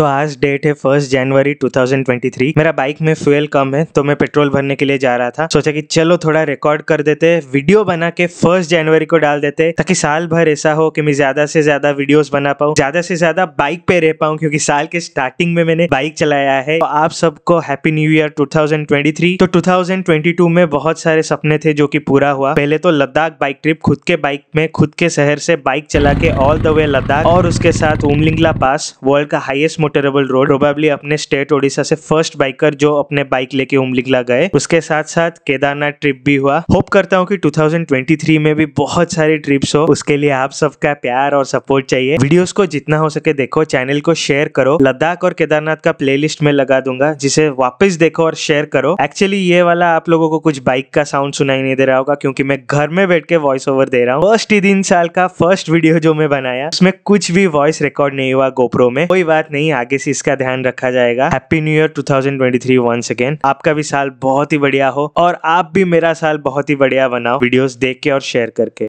तो आज डेट है फर्स्ट जनवरी 2023 मेरा बाइक में फ्यूल कम है तो मैं पेट्रोल भरने के लिए जा रहा था सोचा कि चलो थोड़ा रिकॉर्ड कर देते वीडियो बना के फर्स्ट जनवरी को डाल देते ताकि साल भर ऐसा हो कि मैं ज्यादा से ज्यादा वीडियोस बना पाऊँ ज्यादा से ज्यादा बाइक पे रह पाऊँ क्योंकि साल के स्टार्टिंग में मैंने बाइक चलाया है तो आप सबको हैप्पी न्यू ईयर टू तो टू में बहुत सारे सपने थे जो की पूरा हुआ पहले तो लद्दाख बाइक ट्रिप खुद के बाइक में खुद के शहर से बाइक चला के ऑल द वे लद्दाख और उसके साथ उमलिंगला पास वर्ल्ड का हाइएस्ट मोटरेबल रोड प्रोबेबली अपने स्टेट ओडिशा से फर्स्ट बाइकर जो अपने बाइक लेके उमलिकला गए उसके साथ साथ केदारनाथ ट्रिप भी हुआ होप करता हूँ कि 2023 में भी बहुत सारी ट्रिप्स हो उसके लिए आप सबका प्यार और सपोर्ट चाहिए वीडियोस को जितना हो सके देखो चैनल को शेयर करो लद्दाख और केदारनाथ का प्ले में लगा दूंगा जिसे वापिस देखो और शेयर करो एक्चुअली ये वाला आप लोगों को कुछ बाइक का साउंड सुनाई नहीं दे रहा होगा क्योंकि मैं घर में बैठ के वॉइस ओवर दे रहा हूँ फर्स्ट ही दिन साल का फर्स्ट वीडियो जो मैं बनाया उसमें कुछ भी वॉइस रिकॉर्ड नहीं हुआ गोप्रो में कोई बात नहीं आगे से इसका ध्यान रखा जाएगा happy new year 2023 once again आपका भी साल बहुत ही बढ़िया हो और आप भी मेरा साल बहुत ही बढ़िया बनाओ वीडियोस देख के और शेयर करके